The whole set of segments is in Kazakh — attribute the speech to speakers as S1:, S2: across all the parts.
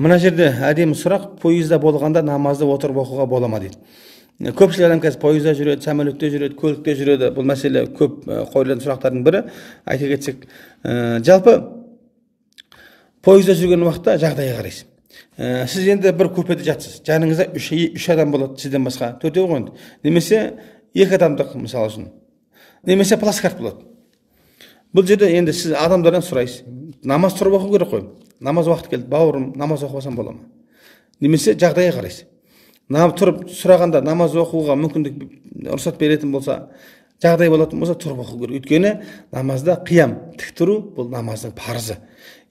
S1: мына жерде әдемі сұрақ пойызда болғанда намазды отырып оқуға бола ма дейді көпшілік адам қазір пойызда жүреді самолетте жүреді көлікте жүреді бұл мәселе көп қойылатын сұрақтардың бірі айта кетсек ә, жалпы пойызда жүрген уақытта жағдайға қарайсыз ә, сіз енді бір купеде жатсыз жаныңызда үш, үш адам болады сізден басқа төртеу ғой енді немесе екі адамдық мысалы үшін немесе пласкарт болады бұл жерде енді сіз адамдардан сұрайсыз намаз тұрып оқу керек қой намаз уақыты келді бауырым намаз оқып бола ма немесе жағдайға қарайсыз тұрып сұрағанда намаз оқуға мүмкіндік рұқсат беретін болса жағдай болатын болса тұрып оқу керек өйткені намазда қиям тік тұру бұл намаздың парызы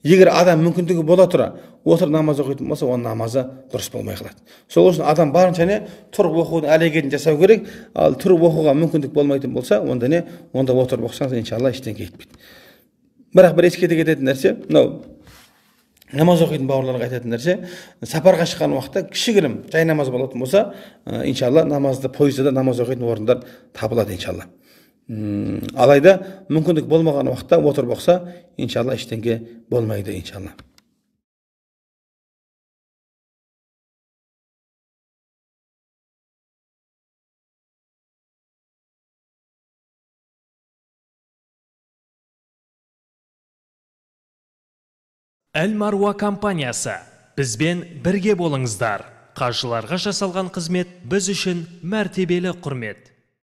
S1: егер адам мүмкіндігі бола тұра отырып намаз оқитын болса оның намазы дұрыс болмай қалады сол үшін адам барынша не тұрып оқудың әрекетін жасау керек ал тұрып оқуға мүмкіндік болмайтын болса онда не онда отырып оқысаңыз иншалла ештеңе етпейді бірақ бір ескерте кететін нәрсе мынау намаз оқитын бауырларға айтатын нәрсе сапарға шыққан уақытта кішігірім жай намаз болатын болса ә, иншалла намазды пойызда да намаз оқитын орындар табылады иншалла алайда мүмкіндік болмаған уақытта отырып оқыса иншалла ештеңке болмайды иншалла
S2: әл маруа компаниясы
S3: бізбен бірге болыңыздар қажыларға жасалған қызмет біз үшін мәртебелі құрмет